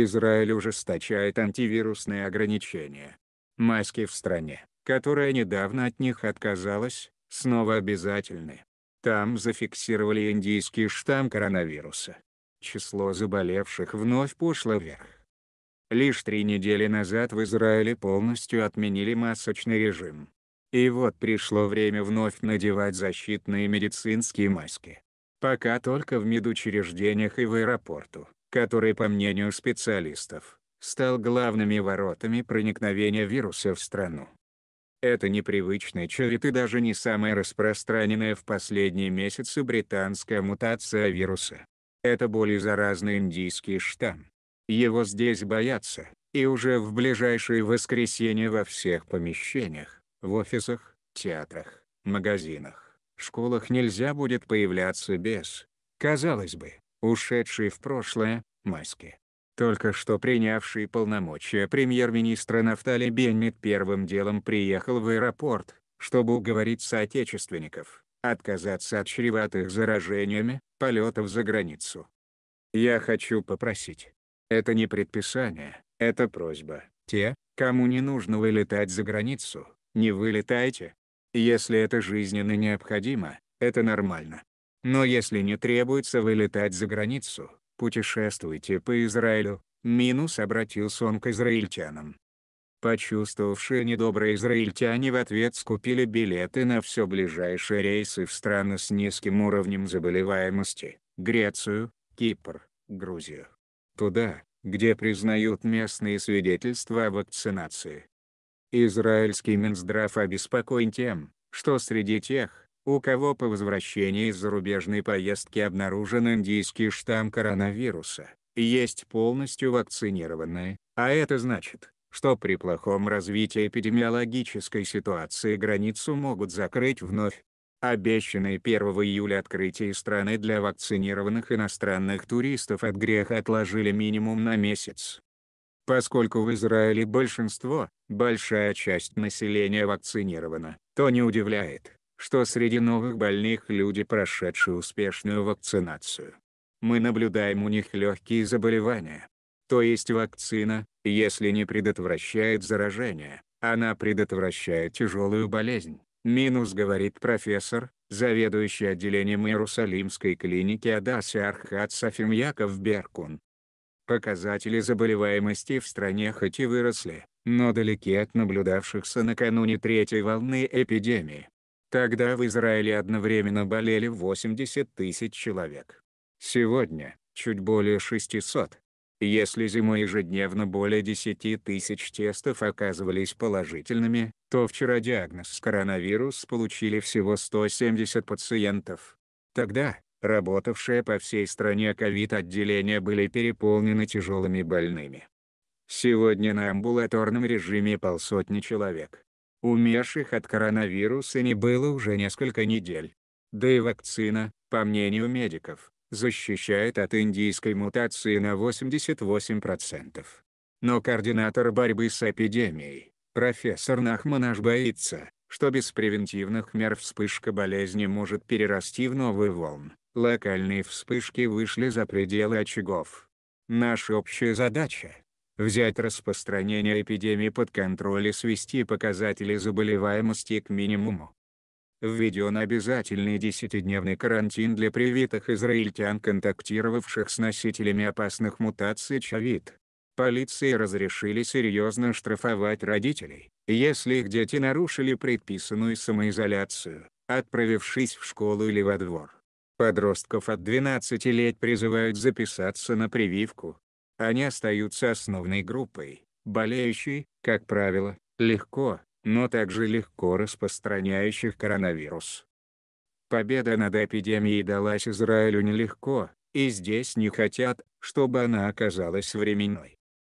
Израиль ужесточает антивирусные ограничения. Маски в стране, которая недавно от них отказалась, снова обязательны. Там зафиксировали индийский штамм коронавируса. Число заболевших вновь пошло вверх. Лишь три недели назад в Израиле полностью отменили масочный режим. И вот пришло время вновь надевать защитные медицинские маски. Пока только в медучреждениях и в аэропорту который, по мнению специалистов, стал главными воротами проникновения вируса в страну. Это непривычный черед и даже не самая распространенная в последние месяцы британская мутация вируса. Это более заразный индийский штамм. Его здесь боятся, и уже в ближайшие воскресенье во всех помещениях, в офисах, театрах, магазинах, школах нельзя будет появляться без, казалось бы, ушедший в прошлое, Маски. Только что принявший полномочия премьер-министра Нафтали Беннет первым делом приехал в аэропорт, чтобы уговорить соотечественников отказаться от чреватых заражениями полетов за границу. Я хочу попросить. Это не предписание, это просьба. Те, кому не нужно вылетать за границу, не вылетайте. Если это жизненно необходимо, это нормально. Но если не требуется вылетать за границу, путешествуйте по Израилю, минус обратился он к израильтянам. Почувствовавшие недобрые израильтяне в ответ скупили билеты на все ближайшие рейсы в страны с низким уровнем заболеваемости, Грецию, Кипр, Грузию. Туда, где признают местные свидетельства о вакцинации. Израильский Минздрав обеспокоен тем, что среди тех, у кого по возвращении из зарубежной поездки обнаружен индийский штамм коронавируса, есть полностью вакцинированные, а это значит, что при плохом развитии эпидемиологической ситуации границу могут закрыть вновь. Обещанное 1 июля открытие страны для вакцинированных иностранных туристов от греха отложили минимум на месяц. Поскольку в Израиле большинство, большая часть населения вакцинирована, то не удивляет, что среди новых больных люди, прошедшие успешную вакцинацию. Мы наблюдаем у них легкие заболевания. То есть вакцина, если не предотвращает заражение, она предотвращает тяжелую болезнь. Минус говорит профессор, заведующий отделением Иерусалимской клиники Адаси Архат Сафимьяков Беркун. Показатели заболеваемости в стране хоть и выросли, но далеки от наблюдавшихся накануне третьей волны эпидемии. Тогда в Израиле одновременно болели 80 тысяч человек. Сегодня – чуть более 600. Если зимой ежедневно более 10 тысяч тестов оказывались положительными, то вчера диагноз коронавирус получили всего 170 пациентов. Тогда, работавшие по всей стране ковид-отделения были переполнены тяжелыми больными. Сегодня на амбулаторном режиме полсотни человек. Умерших от коронавируса не было уже несколько недель. Да и вакцина, по мнению медиков, защищает от индийской мутации на 88%. Но координатор борьбы с эпидемией, профессор Нахманаш боится, что без превентивных мер вспышка болезни может перерасти в новый волн. Локальные вспышки вышли за пределы очагов. Наша общая задача взять распространение эпидемии под контроль и свести показатели заболеваемости к минимуму. Введен обязательный десятидневный карантин для привитых израильтян, контактировавших с носителями опасных мутаций ЧАВИД. Полиции разрешили серьезно штрафовать родителей, если их дети нарушили предписанную самоизоляцию, отправившись в школу или во двор. Подростков от 12 лет призывают записаться на прививку, они остаются основной группой, болеющей, как правило, легко, но также легко распространяющих коронавирус. Победа над эпидемией далась Израилю нелегко, и здесь не хотят, чтобы она оказалась временной.